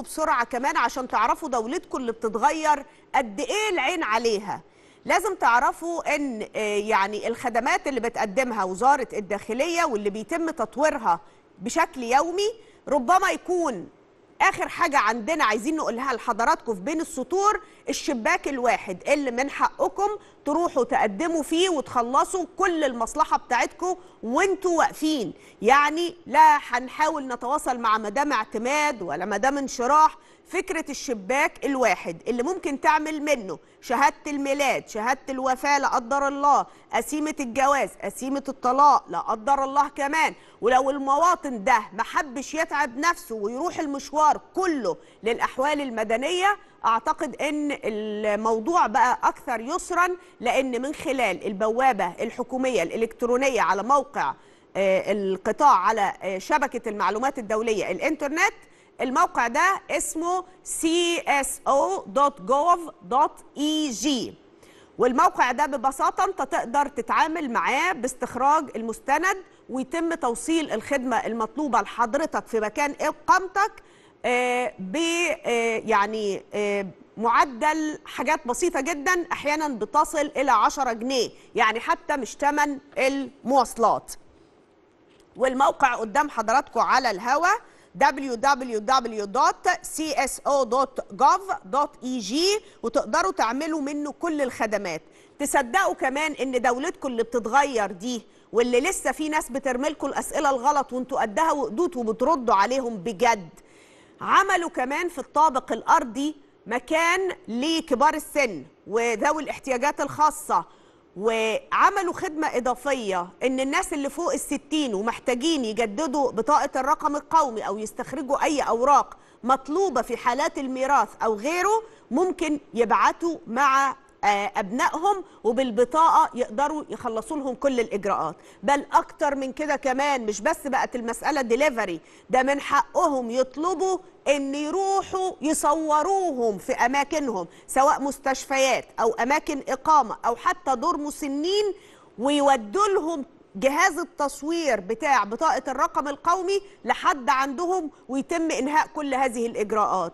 لكم بسرعه كمان عشان تعرفوا دولتكم اللي بتتغير قد ايه العين عليها لازم تعرفوا ان آه، يعني الخدمات اللي بتقدمها وزاره الداخليه واللي بيتم تطويرها بشكل يومي ربما يكون اخر حاجه عندنا عايزين نقولها لحضراتكم في بين السطور الشباك الواحد اللي من حقكم تروحوا تقدموا فيه وتخلصوا كل المصلحه بتاعتكم وانتوا واقفين يعني لا هنحاول نتواصل مع مدام اعتماد ولا مدام انشراح فكره الشباك الواحد اللي ممكن تعمل منه شهاده الميلاد شهاده الوفاه لا قدر الله قسيمه الجواز قسيمه الطلاق لا قدر الله كمان ولو المواطن ده ما حبش يتعب نفسه ويروح المشوار كله للاحوال المدنيه اعتقد ان الموضوع بقى اكثر يسرا لان من خلال البوابه الحكوميه الالكترونيه على موقع آه، القطاع على آه، شبكه المعلومات الدوليه الانترنت الموقع ده اسمه cso.gov.eg والموقع ده ببساطة أنت تقدر تتعامل معاه باستخراج المستند ويتم توصيل الخدمة المطلوبة لحضرتك في مكان إقامتك آه، ب آه، يعني آه، معدل حاجات بسيطة جدا أحيانا بتصل إلى 10 جنيه يعني حتى مش تمن المواصلات والموقع قدام حضراتكم على الهواء www.cso.gov.eg وتقدروا تعملوا منه كل الخدمات تصدقوا كمان ان دولتكم اللي بتتغير دي واللي لسه في ناس بترملكوا الاسئله الغلط وانتوا قدها وقدوت وبتردوا عليهم بجد عملوا كمان في الطابق الارضي مكان لكبار السن وذوي الاحتياجات الخاصه وعملوا خدمة إضافية إن الناس اللي فوق الستين ومحتاجين يجددوا بطاقة الرقم القومي أو يستخرجوا أي أوراق مطلوبة في حالات الميراث أو غيره ممكن يبعتوا مع آه، ابنائهم وبالبطاقه يقدروا يخلصوا لهم كل الاجراءات بل اكتر من كده كمان مش بس بقت المساله ديليفري ده من حقهم يطلبوا ان يروحوا يصوروهم في اماكنهم سواء مستشفيات او اماكن اقامه او حتى دور مسنين ويودوا لهم جهاز التصوير بتاع بطاقه الرقم القومي لحد عندهم ويتم انهاء كل هذه الاجراءات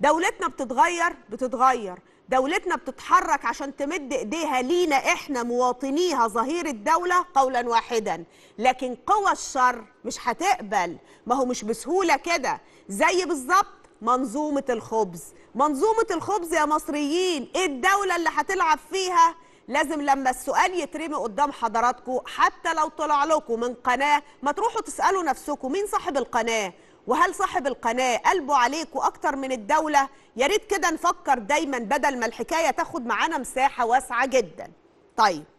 دولتنا بتتغير بتتغير دولتنا بتتحرك عشان تمد ايديها لينا احنا مواطنيها ظهير الدولة قولا واحدا لكن قوى الشر مش هتقبل ما هو مش بسهولة كده زي بالظبط منظومة الخبز منظومة الخبز يا مصريين ايه الدولة اللي هتلعب فيها لازم لما السؤال يترمي قدام حضراتكم حتى لو طلع لكم من قناة ما تروحوا تسألوا نفسكم مين صاحب القناة وهل صاحب القناه قلبه عليكوا اكتر من الدوله ياريت كده نفكر دايما بدل ما الحكايه تاخد معانا مساحه واسعه جدا طيب